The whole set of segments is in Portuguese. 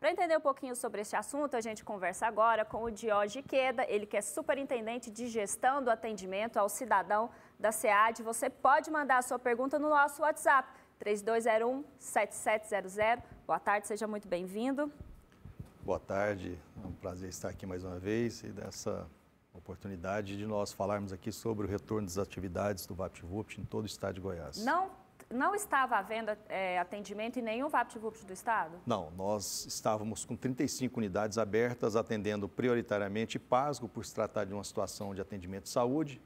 Para entender um pouquinho sobre esse assunto, a gente conversa agora com o Diogo Queda, ele que é superintendente de gestão do atendimento ao cidadão da SEAD. Você pode mandar a sua pergunta no nosso WhatsApp, 3201-7700. Boa tarde, seja muito bem-vindo. Boa tarde, é um prazer estar aqui mais uma vez e dessa oportunidade de nós falarmos aqui sobre o retorno das atividades do VaptVupt em todo o estado de Goiás. Não não estava havendo é, atendimento em nenhum VaptVupt do Estado? Não, nós estávamos com 35 unidades abertas, atendendo prioritariamente Pasgo, por se tratar de uma situação de atendimento de saúde,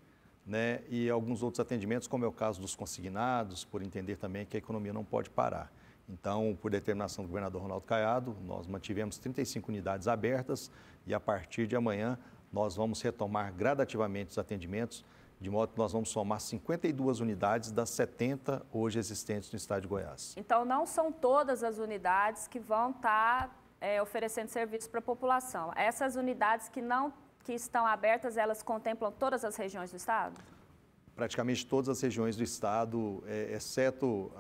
né, e alguns outros atendimentos, como é o caso dos consignados, por entender também que a economia não pode parar. Então, por determinação do governador Ronaldo Caiado, nós mantivemos 35 unidades abertas e a partir de amanhã nós vamos retomar gradativamente os atendimentos de modo que nós vamos somar 52 unidades das 70 hoje existentes no estado de Goiás. Então, não são todas as unidades que vão estar tá, é, oferecendo serviços para a população. Essas unidades que não que estão abertas, elas contemplam todas as regiões do estado? Praticamente todas as regiões do estado, é, exceto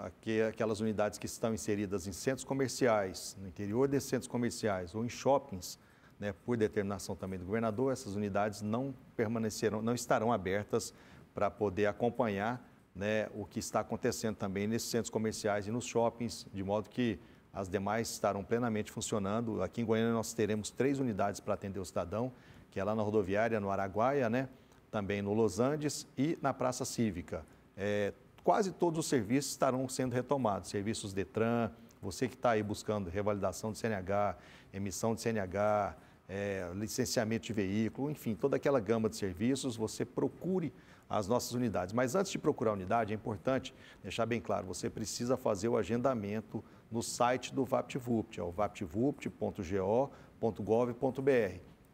aquelas unidades que estão inseridas em centros comerciais, no interior desses centros comerciais ou em shoppings, né, por determinação também do governador, essas unidades não permaneceram não estarão abertas para poder acompanhar né, o que está acontecendo também nesses centros comerciais e nos shoppings, de modo que as demais estarão plenamente funcionando. Aqui em Goiânia nós teremos três unidades para atender o cidadão, que é lá na rodoviária, no Araguaia, né, também no Los Andes e na Praça Cívica. É, quase todos os serviços estarão sendo retomados, serviços Detran, você que está aí buscando revalidação de CNH, emissão de CNH, é, licenciamento de veículo, enfim, toda aquela gama de serviços, você procure as nossas unidades. Mas antes de procurar a unidade, é importante deixar bem claro, você precisa fazer o agendamento no site do VaptVupt, é o vaptvupt.go.gov.br.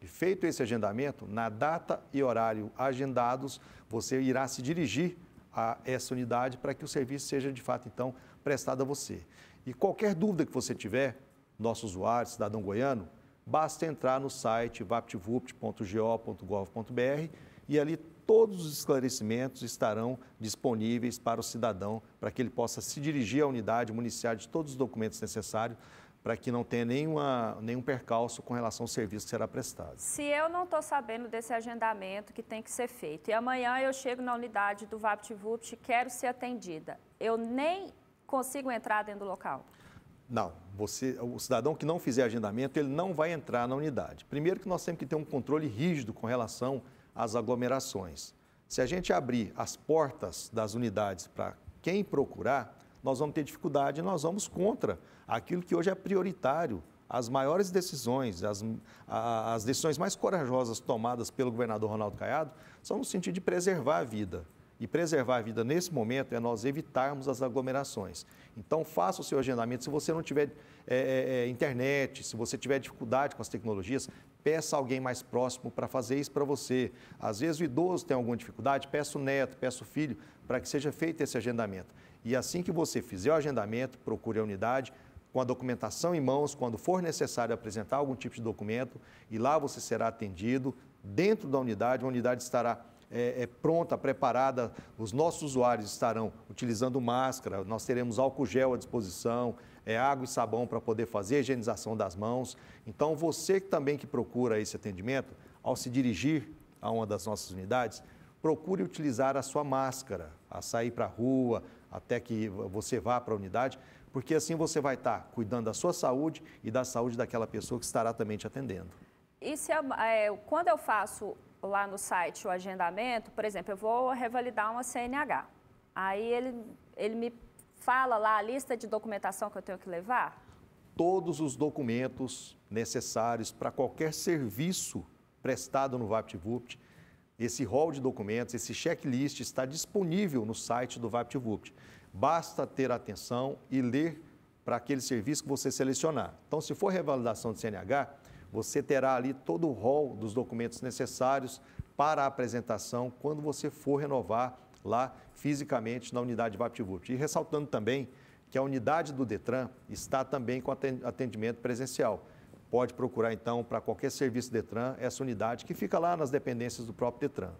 E feito esse agendamento, na data e horário agendados, você irá se dirigir a essa unidade para que o serviço seja de fato então prestado a você. E qualquer dúvida que você tiver, nosso usuário, cidadão goiano, Basta entrar no site vaptvupt.go.gov.br e ali todos os esclarecimentos estarão disponíveis para o cidadão, para que ele possa se dirigir à unidade, municiar de todos os documentos necessários para que não tenha nenhuma, nenhum percalço com relação ao serviço que será prestado. Se eu não estou sabendo desse agendamento que tem que ser feito e amanhã eu chego na unidade do VaptVupt quero ser atendida, eu nem consigo entrar dentro do local? Não, você, o cidadão que não fizer agendamento, ele não vai entrar na unidade. Primeiro que nós temos que ter um controle rígido com relação às aglomerações. Se a gente abrir as portas das unidades para quem procurar, nós vamos ter dificuldade e nós vamos contra aquilo que hoje é prioritário. As maiores decisões, as, as decisões mais corajosas tomadas pelo governador Ronaldo Caiado são no sentido de preservar a vida. E preservar a vida nesse momento é nós evitarmos as aglomerações. Então, faça o seu agendamento. Se você não tiver é, é, é, internet, se você tiver dificuldade com as tecnologias, peça alguém mais próximo para fazer isso para você. Às vezes o idoso tem alguma dificuldade, peça o neto, peça o filho, para que seja feito esse agendamento. E assim que você fizer o agendamento, procure a unidade, com a documentação em mãos, quando for necessário apresentar algum tipo de documento, e lá você será atendido dentro da unidade. A unidade estará é, é pronta, preparada. Os nossos usuários estarão utilizando máscara, nós teremos álcool gel à disposição, é, água e sabão para poder fazer a higienização das mãos. Então, você também que procura esse atendimento, ao se dirigir a uma das nossas unidades, procure utilizar a sua máscara, a sair para a rua, até que você vá para a unidade, porque assim você vai estar cuidando da sua saúde e da saúde daquela pessoa que estará também te atendendo. E se, é, quando eu faço lá no site o agendamento, por exemplo, eu vou revalidar uma CNH. Aí ele, ele me fala lá a lista de documentação que eu tenho que levar? Todos os documentos necessários para qualquer serviço prestado no VaptVupt. Esse rol de documentos, esse checklist está disponível no site do VaptVupt. Basta ter atenção e ler para aquele serviço que você selecionar. Então, se for revalidação de CNH, você terá ali todo o rol dos documentos necessários para a apresentação quando você for renovar lá fisicamente na unidade VaptVult. E ressaltando também que a unidade do Detran está também com atendimento presencial. Pode procurar então para qualquer serviço Detran essa unidade que fica lá nas dependências do próprio Detran.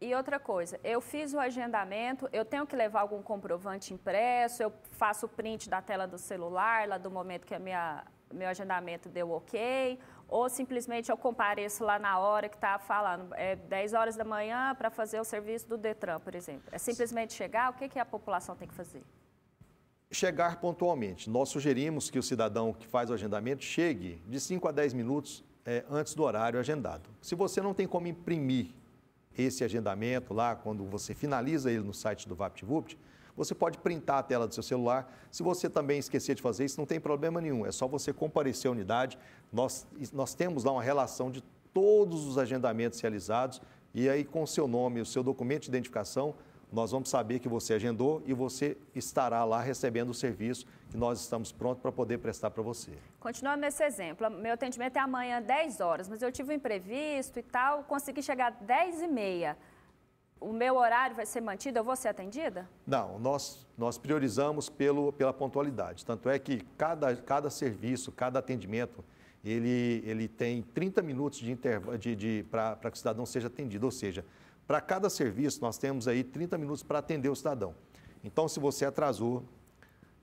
E outra coisa, eu fiz o agendamento, eu tenho que levar algum comprovante impresso, eu faço print da tela do celular, lá do momento que a minha meu agendamento deu ok, ou simplesmente eu compareço lá na hora que está falando, é 10 horas da manhã para fazer o serviço do Detran, por exemplo. É simplesmente chegar, o que, que a população tem que fazer? Chegar pontualmente. Nós sugerimos que o cidadão que faz o agendamento chegue de 5 a 10 minutos é, antes do horário agendado. Se você não tem como imprimir esse agendamento lá, quando você finaliza ele no site do VaptVupt, você pode printar a tela do seu celular. Se você também esquecer de fazer isso, não tem problema nenhum. É só você comparecer à unidade. Nós, nós temos lá uma relação de todos os agendamentos realizados e aí com o seu nome, o seu documento de identificação, nós vamos saber que você agendou e você estará lá recebendo o serviço que nós estamos prontos para poder prestar para você. Continuando nesse exemplo, meu atendimento é amanhã 10 horas, mas eu tive um imprevisto e tal, consegui chegar 10 e meia o meu horário vai ser mantido, eu vou ser atendida? Não, nós, nós priorizamos pelo, pela pontualidade. Tanto é que cada, cada serviço, cada atendimento, ele, ele tem 30 minutos de intervalo de, de, para que o cidadão seja atendido. Ou seja, para cada serviço, nós temos aí 30 minutos para atender o cidadão. Então, se você atrasou,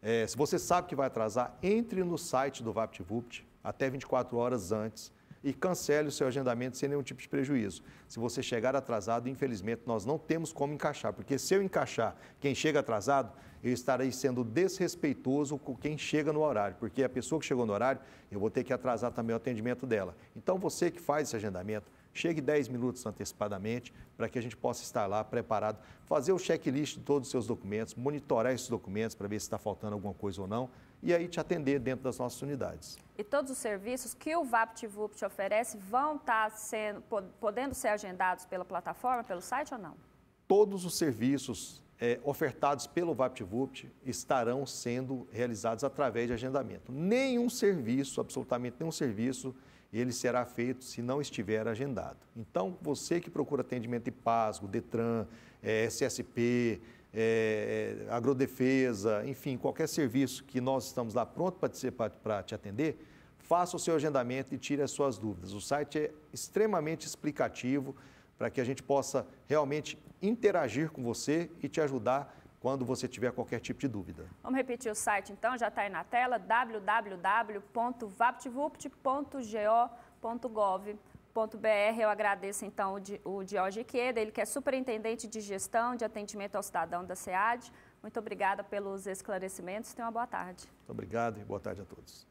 é, se você sabe que vai atrasar, entre no site do VaptVupt até 24 horas antes e cancele o seu agendamento sem nenhum tipo de prejuízo. Se você chegar atrasado, infelizmente, nós não temos como encaixar, porque se eu encaixar quem chega atrasado, eu estarei sendo desrespeitoso com quem chega no horário, porque a pessoa que chegou no horário, eu vou ter que atrasar também o atendimento dela. Então, você que faz esse agendamento, chegue 10 minutos antecipadamente para que a gente possa estar lá preparado, fazer o checklist de todos os seus documentos, monitorar esses documentos para ver se está faltando alguma coisa ou não e aí te atender dentro das nossas unidades. E todos os serviços que o VaptVupt oferece vão estar tá sendo, podendo ser agendados pela plataforma, pelo site ou não? Todos os serviços é, ofertados pelo VaptVupt estarão sendo realizados através de agendamento. Nenhum serviço, absolutamente nenhum serviço, ele será feito se não estiver agendado. Então, você que procura atendimento em PASGO, DETRAN, é, SSP, é, é, agrodefesa, enfim, qualquer serviço que nós estamos lá pronto para te atender, faça o seu agendamento e tire as suas dúvidas. O site é extremamente explicativo para que a gente possa realmente interagir com você e te ajudar quando você tiver qualquer tipo de dúvida. Vamos repetir o site então, já está aí na tela, www.vaptvupt.go.gov br Eu agradeço então o Diogo Queda, ele que é superintendente de gestão de atendimento ao cidadão da SEAD. Muito obrigada pelos esclarecimentos. Tenha uma boa tarde. Muito obrigado e boa tarde a todos.